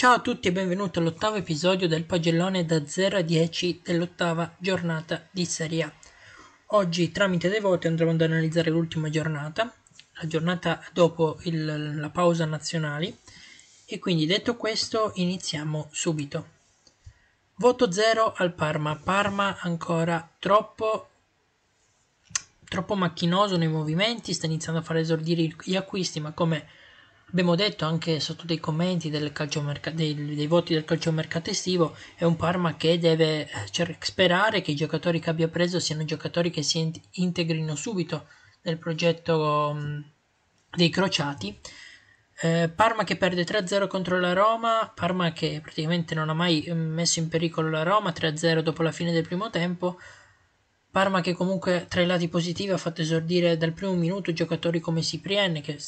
Ciao a tutti e benvenuti all'ottavo episodio del pagellone da 0 a 10 dell'ottava giornata di Serie A. Oggi tramite dei voti andremo ad analizzare l'ultima giornata, la giornata dopo il, la pausa nazionali e quindi detto questo iniziamo subito. Voto 0 al Parma, Parma ancora troppo troppo macchinoso nei movimenti, sta iniziando a far esordire gli acquisti, ma come abbiamo detto anche sotto dei commenti del calciomerca- dei, dei voti del calciomercato estivo, è un Parma che deve eh, cioè, sperare che i giocatori che abbia preso siano giocatori che si integrino subito nel progetto um, dei crociati. Eh, Parma che perde 3-0 contro la Roma, Parma che praticamente non ha mai mm, messo in pericolo la Roma, 3-0 dopo la fine del primo tempo. Parma che comunque tra i lati positivi ha fatto esordire dal primo minuto giocatori come Ciprien che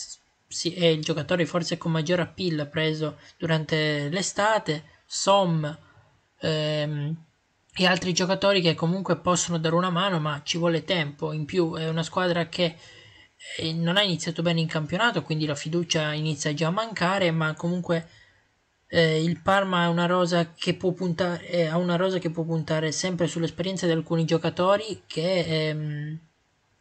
è il giocatore forse con maggior appeal preso durante l'estate, Som ehm, e altri giocatori che comunque possono dare una mano, ma ci vuole tempo. In più è una squadra che eh, non ha iniziato bene in campionato, quindi la fiducia inizia già a mancare, ma comunque eh, il Parma ha una, rosa che può puntare, eh, ha una rosa che può puntare sempre sull'esperienza di alcuni giocatori che... Ehm,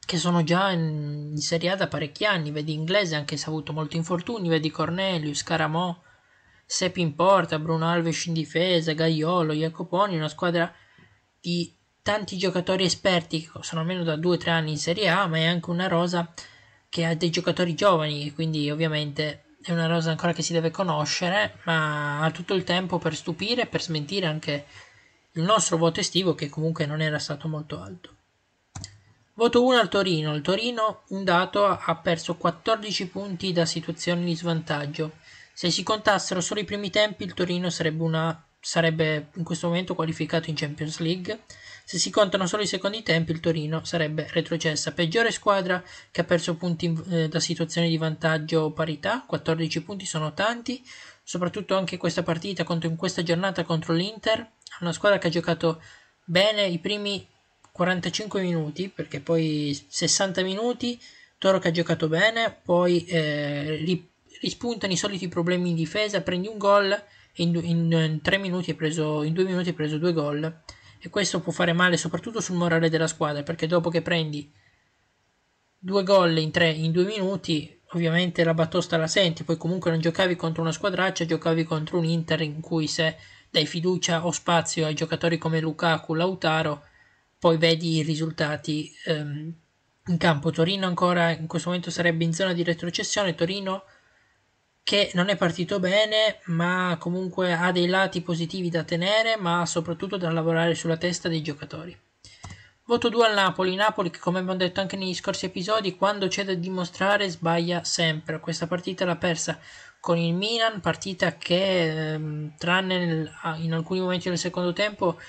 che sono già in Serie A da parecchi anni, vedi Inglese anche se ha avuto molti infortuni, vedi Cornelius, Caramò, Sepi in porta, Bruno Alves in difesa, Gaiolo, Jacoponi, una squadra di tanti giocatori esperti che sono almeno da 2-3 anni in Serie A, ma è anche una rosa che ha dei giocatori giovani, quindi ovviamente è una rosa ancora che si deve conoscere, ma ha tutto il tempo per stupire, e per smentire anche il nostro voto estivo che comunque non era stato molto alto. Voto 1 al Torino. Il Torino, un dato, ha perso 14 punti da situazioni di svantaggio. Se si contassero solo i primi tempi, il Torino sarebbe, una, sarebbe in questo momento qualificato in Champions League. Se si contano solo i secondi tempi, il Torino sarebbe retrocessa. Peggiore squadra che ha perso punti eh, da situazioni di vantaggio o parità. 14 punti sono tanti, soprattutto anche questa partita, contro, in questa giornata contro l'Inter. Una squadra che ha giocato bene i primi 45 minuti, perché poi 60 minuti, Toro che ha giocato bene, poi eh, rispuntano i soliti problemi in difesa, prendi un gol e in, in, in, tre minuti preso, in due minuti hai preso due gol e questo può fare male soprattutto sul morale della squadra perché dopo che prendi due gol in, tre, in due minuti ovviamente la battosta la senti, poi comunque non giocavi contro una squadraccia, giocavi contro un Inter in cui se dai fiducia o spazio ai giocatori come Lukaku, Lautaro, poi vedi i risultati ehm, in campo. Torino ancora in questo momento sarebbe in zona di retrocessione, Torino che non è partito bene, ma comunque ha dei lati positivi da tenere, ma soprattutto da lavorare sulla testa dei giocatori. Voto 2 al Napoli. Napoli che, come abbiamo detto anche negli scorsi episodi, quando c'è da dimostrare sbaglia sempre. Questa partita l'ha persa con il Milan, partita che, ehm, tranne nel, in alcuni momenti del secondo tempo,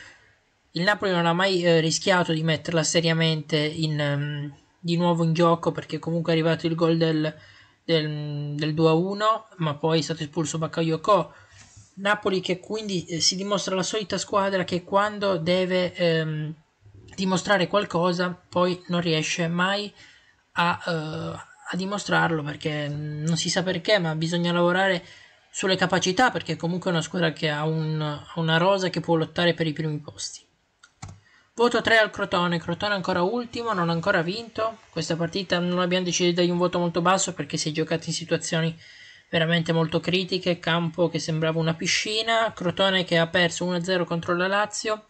il Napoli non ha mai eh, rischiato di metterla seriamente in, um, di nuovo in gioco perché comunque è arrivato il gol del, del, del 2-1 ma poi è stato espulso Bakayoko Napoli che quindi eh, si dimostra la solita squadra che quando deve ehm, dimostrare qualcosa poi non riesce mai a, eh, a dimostrarlo perché mm, non si sa perché ma bisogna lavorare sulle capacità perché comunque è una squadra che ha un, una rosa che può lottare per i primi posti Voto 3 al Crotone, Crotone ancora ultimo, non ha ancora vinto. Questa partita non abbiamo deciso di dargli un voto molto basso perché si è giocato in situazioni veramente molto critiche, campo che sembrava una piscina, Crotone che ha perso 1-0 contro la Lazio.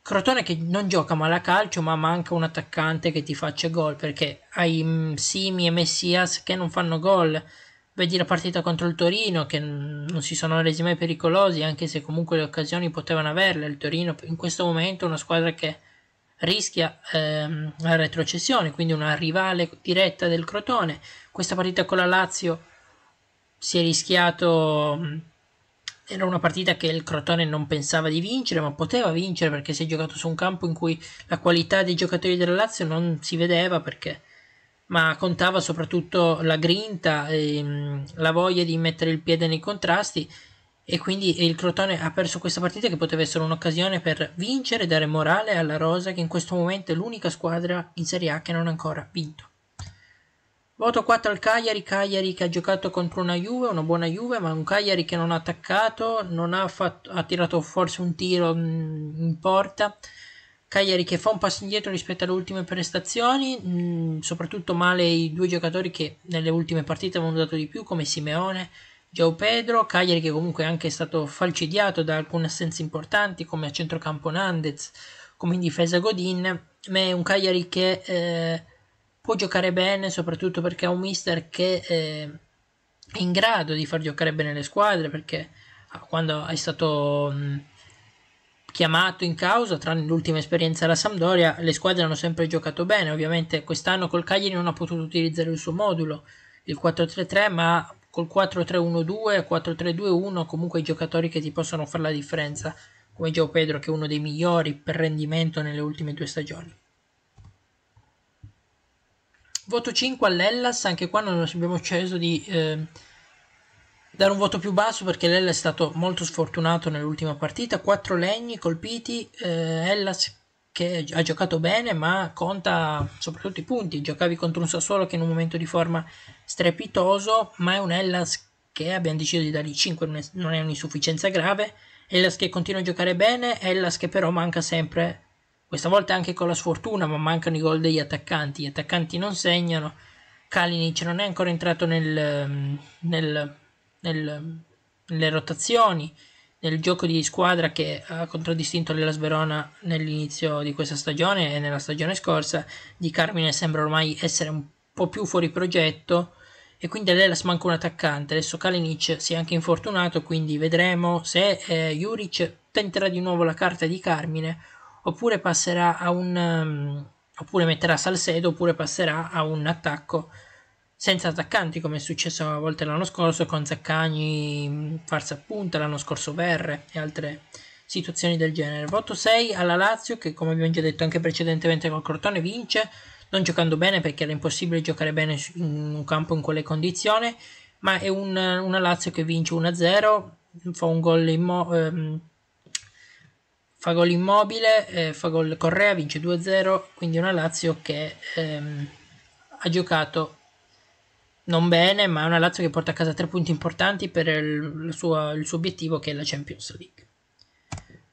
Crotone che non gioca male a calcio, ma manca un attaccante che ti faccia gol perché hai mm, Simi e Messias che non fanno gol. Vedi la partita contro il Torino che non si sono resi mai pericolosi, anche se comunque le occasioni potevano averle. Il Torino in questo momento è una squadra che rischia ehm, la retrocessione, quindi una rivale diretta del Crotone. Questa partita con la Lazio si è rischiato. Mm, era una partita che il Crotone non pensava di vincere, ma poteva vincere perché si è giocato su un campo in cui la qualità dei giocatori della Lazio non si vedeva perché ma contava soprattutto la grinta, e, mm, la voglia di mettere il piede nei contrasti e quindi il Crotone ha perso questa partita che poteva essere un'occasione per vincere e dare morale alla Rosa che in questo momento è l'unica squadra in Serie A che non ha ancora vinto. Voto 4 al Cagliari, Cagliari che ha giocato contro una Juve, una buona Juve, ma un Cagliari che non ha attaccato, non ha, fatto, ha tirato forse un tiro mm, in porta, Cagliari che fa un passo indietro rispetto alle ultime prestazioni, mh, mm, soprattutto male i due giocatori che nelle ultime partite avevano dato di più come Simeone, Giao Pedro, Cagliari che comunque è anche stato falcidiato da alcune assenze importanti come a centrocampo Nandez, come in difesa Godin, ma è un Cagliari che eh, può giocare bene soprattutto perché ha un mister che eh, è in grado di far giocare bene le squadre perché ah, quando è stato... Mh, mm, chiamato in causa, tranne l'ultima esperienza alla Sampdoria, le squadre hanno sempre giocato bene, ovviamente quest'anno col Cagliari non ha potuto utilizzare il suo modulo, il 4-3-3, ma col 4-3-1-2, 4-3-2-1, comunque i giocatori che ti possono fare la differenza, come Gio Pedro che è uno dei migliori per rendimento nelle ultime due stagioni. Voto 5 all'Ellas, anche qua non abbiamo sceso di... Eh, dare un voto più basso perché Lella è stato molto sfortunato nell'ultima partita, quattro legni colpiti, eh, Hellas che ha giocato bene ma conta soprattutto i punti, giocavi contro un Sassuolo che in un momento di forma strepitoso, ma è un Hellas che abbiamo deciso di dargli 5, non è, non è un'insufficienza grave, Hellas che continua a giocare bene, Hellas che però manca sempre, questa volta anche con la sfortuna, ma mancano i gol degli attaccanti, gli attaccanti non segnano, Kalinic non è ancora entrato nel, mm, nel nel, nelle rotazioni, nel gioco di squadra che ha contraddistinto l'Elas Verona nell'inizio di questa stagione e nella stagione scorsa, di Carmine sembra ormai essere un po' più fuori progetto e quindi all'Elas manca un attaccante. Adesso Kalinic si è anche infortunato, quindi vedremo se eh, Juric tenterà di nuovo la carta di Carmine oppure passerà a un... Um, oppure metterà Salcedo oppure passerà a un attacco senza attaccanti come è successo a volte l'anno scorso con Zaccagni, mm, Farsa Punta, l'anno scorso Verre e altre situazioni del genere. Voto 6 alla Lazio che come abbiamo già detto anche precedentemente col Crotone vince, non giocando bene perché era impossibile giocare bene in un campo in quelle condizioni, ma è un, una Lazio che vince 1-0, fa un gol immo- ehm, fa gol immobile, eh, fa gol Correa, vince 2-0, quindi una Lazio che ehm, ha giocato non bene, ma è una Lazio che porta a casa tre punti importanti per il, suo, il suo, obiettivo che è la Champions League.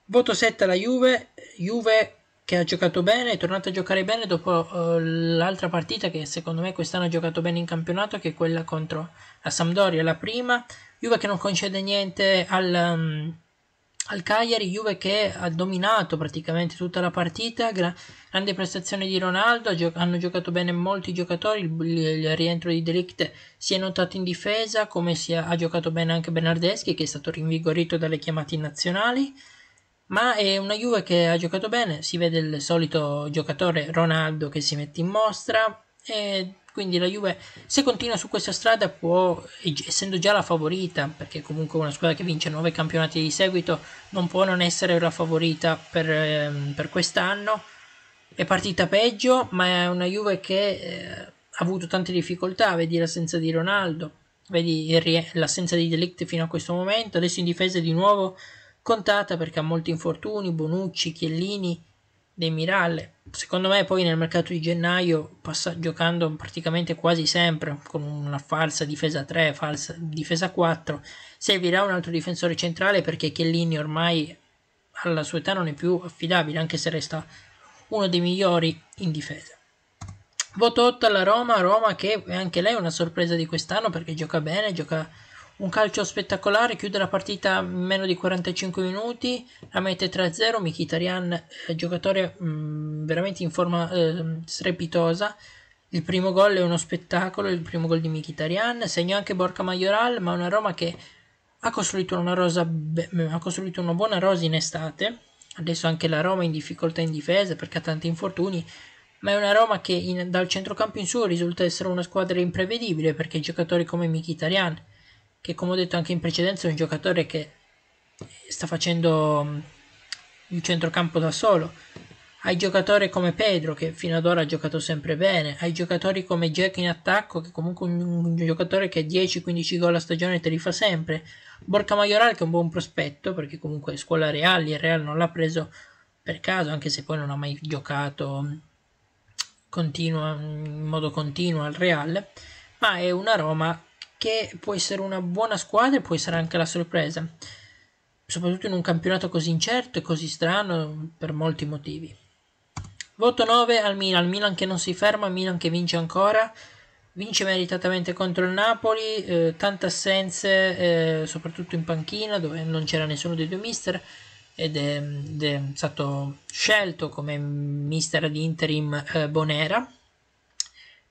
Voto 7 alla Juve, Juve che ha giocato bene, è tornata a giocare bene dopo uh, l'altra partita che secondo me quest'anno ha giocato bene in campionato, che è quella contro la Sampdoria, la prima. Juve che non concede niente al... Um, al Cagliari Juve che ha dominato praticamente tutta la partita gra- grande prestazione di Ronaldo gio- hanno giocato bene molti giocatori il, il, il rientro di Delict si è notato in difesa come ha, ha giocato bene anche Bernardeschi che è stato rinvigorito dalle chiamate nazionali ma è una Juve che ha giocato bene si vede il solito giocatore Ronaldo che si mette in mostra e quindi la Juve, se continua su questa strada, può, essendo già la favorita, perché comunque una squadra che vince 9 campionati di seguito non può non essere la favorita per, ehm, per quest'anno. È partita peggio, ma è una Juve che eh, ha avuto tante difficoltà, vedi l'assenza di Ronaldo, vedi l'assenza di Delict fino a questo momento, adesso in difesa di nuovo contata perché ha molti infortuni, Bonucci, Chiellini, dei Miral. Secondo me poi nel mercato di gennaio, passa, giocando praticamente quasi sempre con una falsa difesa 3, falsa difesa 4, servirà un altro difensore centrale perché Chiellini ormai alla sua età non è più affidabile, anche se resta uno dei migliori in difesa. Voto 8 alla Roma, Roma che anche lei una sorpresa di quest'anno perché gioca bene, gioca un calcio spettacolare chiude la partita in meno di 45 minuti, la mette 3-0, Mkhitaryan eh, giocatore mh, mm, veramente in forma eh, strepitosa. Il primo gol è uno spettacolo, il primo gol di Mkhitaryan, segna anche Borca Majoral, ma una Roma che ha costruito una, rosa, beh, mm, ha costruito una buona rosa in estate. Adesso anche la Roma è in difficoltà in difesa perché ha tanti infortuni, ma è una Roma che in, dal centrocampo in su risulta essere una squadra imprevedibile perché giocatori come Mkhitaryan che come ho detto anche in precedenza è un giocatore che sta facendo mm, il centrocampo da solo. Hai giocatori come Pedro che fino ad ora ha giocato sempre bene, hai giocatori come Jack in attacco che comunque è un, giocatore che 10-15 gol a stagione te li fa sempre, Borca Maioral che è un buon prospetto perché comunque è scuola Reali e Real non l'ha preso per caso anche se poi non ha mai giocato mm, continua, in modo continuo al Real, ma è una Roma che può essere una buona squadra e può essere anche la sorpresa, soprattutto in un campionato così incerto e così strano per molti motivi. Voto 9 al Milan, Milan che non si ferma, Milan che vince ancora, vince meritatamente contro il Napoli, eh, tante assenze eh, soprattutto in panchina dove non c'era nessuno dei due mister ed è, ed è stato scelto come mister ad interim eh, Bonera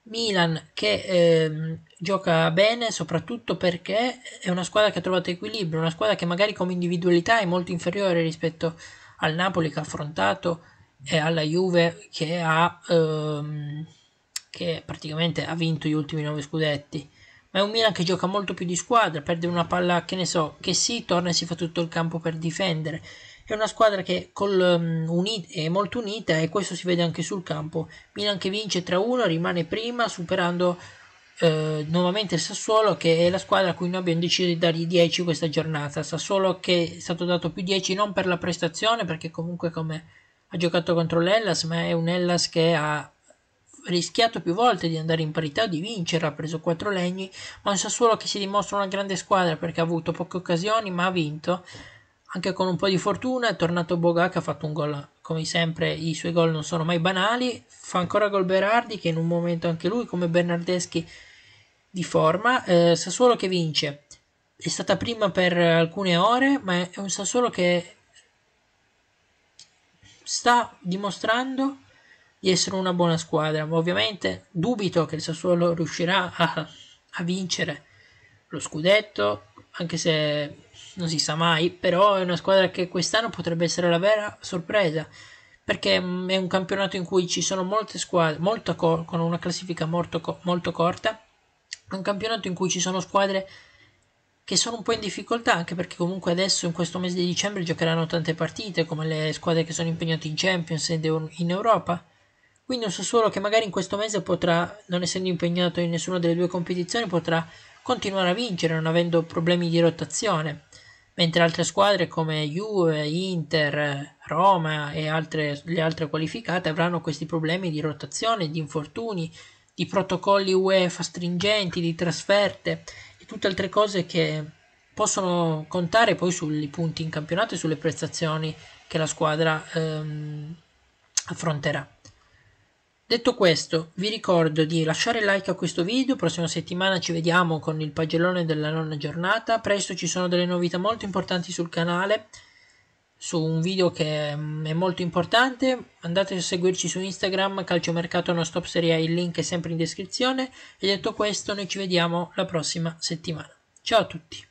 Milan che ehm, gioca bene soprattutto perché è una squadra che ha trovato equilibrio, una squadra che magari come individualità è molto inferiore rispetto al Napoli che ha affrontato e alla Juve che ha ehm, che praticamente ha vinto gli ultimi 9 scudetti. Ma è un Milan che gioca molto più di squadra, perde una palla, che ne so, che si torna e si fa tutto il campo per difendere. È una squadra che col, um, unit- è molto unita e questo si vede anche sul campo. Milan che vince 3-1, rimane prima superando eh, nuovamente Sassuolo che è la squadra a cui noi abbiamo deciso di dargli 10 questa giornata. Sassuolo che è stato dato più 10 non per la prestazione perché comunque come ha giocato contro l'Ellas ma è un Ellas che ha rischiato più volte di andare in parità, di vincere, ha preso 4 legni, ma un Sassuolo che si dimostra una grande squadra perché ha avuto poche occasioni ma ha vinto anche con un po' di fortuna è tornato Bogac, ha fatto un gol come sempre i suoi gol non sono mai banali fa ancora gol Berardi che in un momento anche lui come Bernardeschi di forma eh, Sassuolo che vince è stata prima per alcune ore ma è un Sassuolo che sta dimostrando di essere una buona squadra ma ovviamente dubito che il Sassuolo riuscirà a, a vincere lo scudetto anche se non si sa mai, però è una squadra che quest'anno potrebbe essere la vera sorpresa, perché è un campionato in cui ci sono molte squadre, molto cor- con una classifica molto, co- molto corta, è un campionato in cui ci sono squadre che sono un po' in difficoltà, anche perché comunque adesso in questo mese di dicembre giocheranno tante partite, come le squadre che sono impegnate in Champions e in Europa. Quindi un Sassuolo che magari in questo mese potrà, non essendo impegnato in nessuna delle due competizioni, potrà continuano a vincere non avendo problemi di rotazione, mentre altre squadre come Juve, Inter, Roma e altre, le altre qualificate avranno questi problemi di rotazione, di infortuni, di protocolli UEFA stringenti, di trasferte e tutte altre cose che possono contare poi sui punti in campionato e sulle prestazioni che la squadra ehm, affronterà. Detto questo, vi ricordo di lasciare like a questo video, prossima settimana ci vediamo con il pagellone della nonna giornata, presto ci sono delle novità molto importanti sul canale, su un video che mm, è molto importante, andate a seguirci su Instagram, calciomercato non stop serie A, il link è sempre in descrizione, e detto questo noi ci vediamo la prossima settimana. Ciao a tutti!